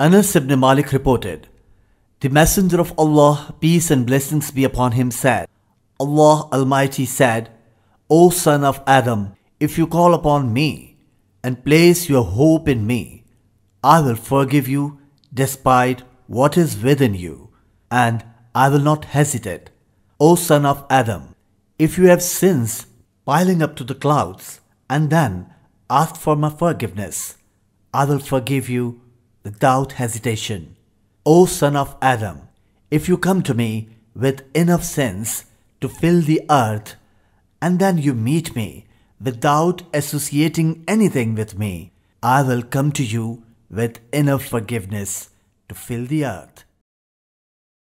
Anas ibn Malik reported, The Messenger of Allah, peace and blessings be upon him, said, Allah Almighty said, O son of Adam, if you call upon me and place your hope in me, I will forgive you despite what is within you, and I will not hesitate. O son of Adam, if you have sins piling up to the clouds, and then ask for my forgiveness, I will forgive you without hesitation. O son of Adam, if you come to me with enough sense to fill the earth, and then you meet me without associating anything with me, I will come to you with enough forgiveness to fill the earth.